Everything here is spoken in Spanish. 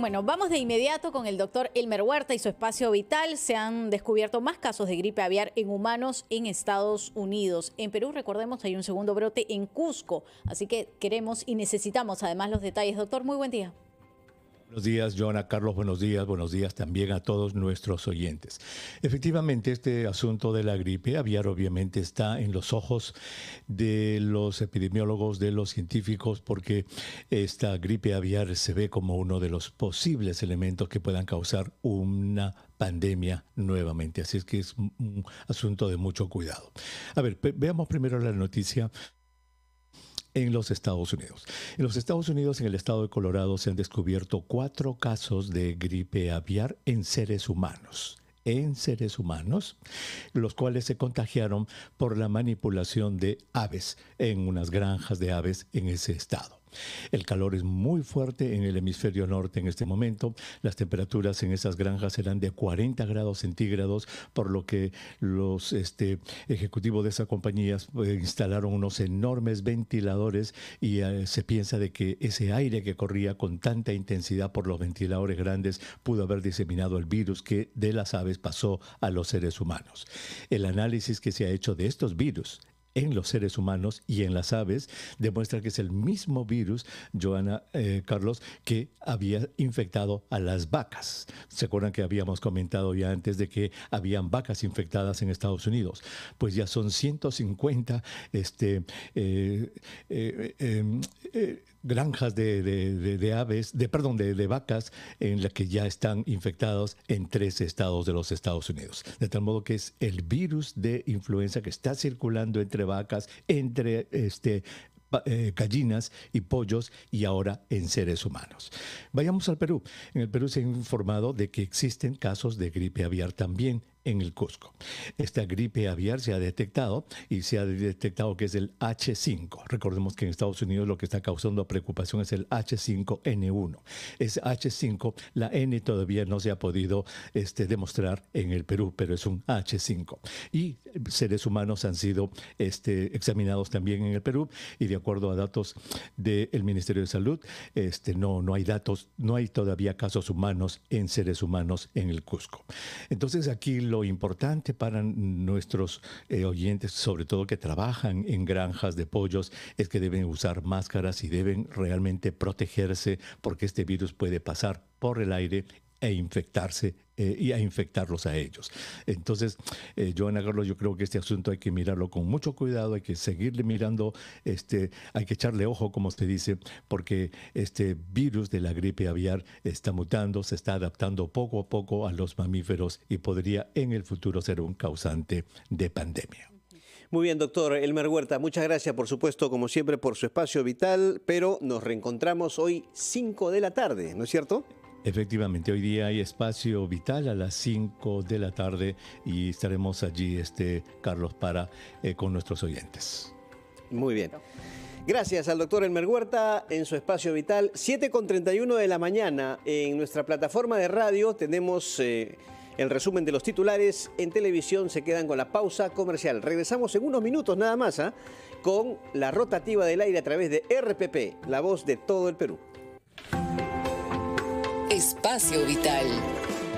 Bueno, vamos de inmediato con el doctor Elmer Huerta y su espacio vital. Se han descubierto más casos de gripe aviar en humanos en Estados Unidos. En Perú, recordemos, hay un segundo brote en Cusco. Así que queremos y necesitamos además los detalles. Doctor, muy buen día. Buenos días, Joana. Carlos, buenos días. Buenos días también a todos nuestros oyentes. Efectivamente, este asunto de la gripe aviar obviamente está en los ojos de los epidemiólogos, de los científicos, porque esta gripe aviar se ve como uno de los posibles elementos que puedan causar una pandemia nuevamente. Así es que es un asunto de mucho cuidado. A ver, veamos primero la noticia en los Estados Unidos. En los Estados Unidos, en el estado de Colorado, se han descubierto cuatro casos de gripe aviar en seres humanos en seres humanos, los cuales se contagiaron por la manipulación de aves en unas granjas de aves en ese estado. El calor es muy fuerte en el hemisferio norte en este momento. Las temperaturas en esas granjas eran de 40 grados centígrados, por lo que los este, ejecutivos de esas compañías eh, instalaron unos enormes ventiladores y eh, se piensa de que ese aire que corría con tanta intensidad por los ventiladores grandes pudo haber diseminado el virus que de las aves pasó a los seres humanos. El análisis que se ha hecho de estos virus en los seres humanos y en las aves demuestra que es el mismo virus, Joana eh, Carlos, que había infectado a las vacas. ¿Se acuerdan que habíamos comentado ya antes de que habían vacas infectadas en Estados Unidos? Pues ya son 150 este, eh, eh, em, granjas de, aves, de, perdón, de, vacas en las que ya están infectados en tres estados de los Estados Unidos. De tal modo que es el virus de influenza que está circulando entre vacas, entre este, eh, gallinas y pollos y ahora en seres humanos. Vayamos al Perú. En el Perú se ha informado de que existen casos de gripe aviar también en el Cusco. Esta gripe aviar se ha detectado y se ha detectado que es el H5. Recordemos que en Estados Unidos lo que está causando preocupación es el H5N1. Es H5, la N todavía no se ha podido este, demostrar en el Perú, pero es un H5. Y seres humanos han sido este, examinados también en el Perú y de acuerdo a datos del Ministerio de Salud, este, no, no hay datos, no hay todavía casos humanos en seres humanos en el Cusco. Entonces aquí lo importante para nuestros eh, oyentes, sobre todo que trabajan en granjas de pollos, es que deben usar máscaras y deben realmente protegerse porque este virus puede pasar por el aire e infectarse eh, y a infectarlos a ellos. Entonces, eh, Joana Carlos, yo creo que este asunto hay que mirarlo con mucho cuidado, hay que seguirle mirando, este, hay que echarle ojo, como se dice, porque este virus de la gripe aviar está mutando, se está adaptando poco a poco a los mamíferos y podría en el futuro ser un causante de pandemia. Muy bien, doctor Elmer Huerta, muchas gracias, por supuesto, como siempre, por su espacio vital, pero nos reencontramos hoy 5 de la tarde, ¿no es cierto? Efectivamente, hoy día hay espacio vital a las 5 de la tarde y estaremos allí, este, Carlos, para eh, con nuestros oyentes. Muy bien. Gracias al doctor Elmer Huerta en su espacio vital. 7.31 de la mañana en nuestra plataforma de radio tenemos eh, el resumen de los titulares. En televisión se quedan con la pausa comercial. Regresamos en unos minutos nada más ¿ah? con la rotativa del aire a través de RPP, la voz de todo el Perú espacio vital.